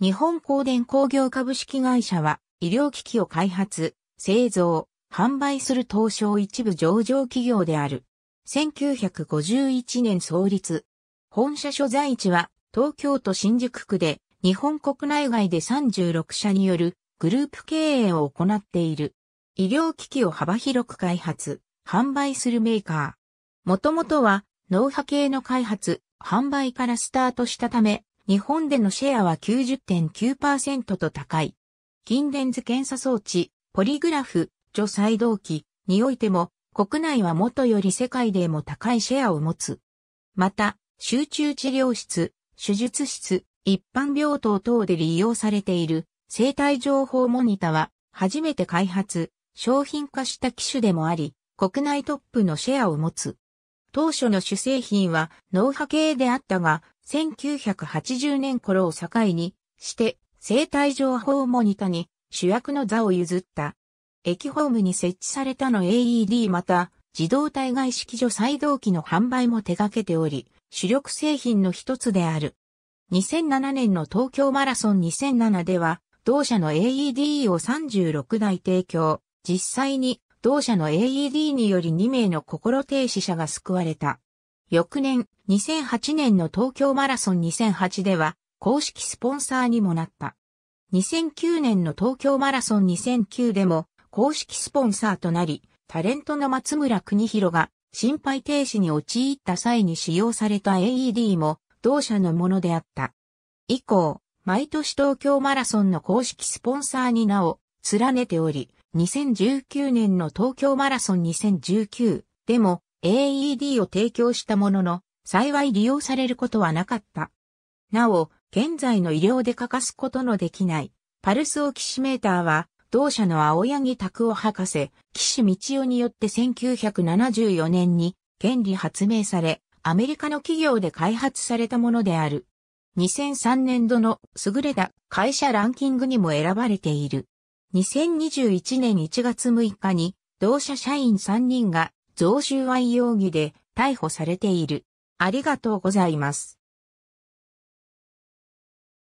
日本光電工業株式会社は医療機器を開発、製造、販売する東証一部上場企業である。1951年創立。本社所在地は東京都新宿区で日本国内外で36社によるグループ経営を行っている。医療機器を幅広く開発、販売するメーカー。もともとは脳波系の開発、販売からスタートしたため、日本でのシェアは90.9%と高い。筋電図検査装置、ポリグラフ、除細動機においても、国内は元より世界でも高いシェアを持つ。また、集中治療室、手術室、一般病棟等で利用されている生体情報モニタは初めて開発、商品化した機種でもあり、国内トップのシェアを持つ。当初の主製品は脳波系であったが、1980年頃を境にして、生体情報モニタに主役の座を譲った。駅ホームに設置されたの AED また、自動体外式助細動機の販売も手掛けており、主力製品の一つである。2007年の東京マラソン2007では、同社の AED を36台提供。実際に、同社の AED により2名の心停止者が救われた。翌年、2008年の東京マラソン2008では、公式スポンサーにもなった。2009年の東京マラソン2009でも、公式スポンサーとなり、タレントの松村邦弘が心肺停止に陥った際に使用された AED も同社のものであった。以降、毎年東京マラソンの公式スポンサーに名を連ねており、2019年の東京マラソン2019でも AED を提供したものの、幸い利用されることはなかった。なお、現在の医療で欠かすことのできない、パルスオキシメーターは、同社の青柳拓夫博士、岸道夫によって1974年に、原理発明され、アメリカの企業で開発されたものである。2003年度の優れた会社ランキングにも選ばれている。2021年1月6日に同社社員3人が贈収賄容疑で逮捕されている。ありがとうございます。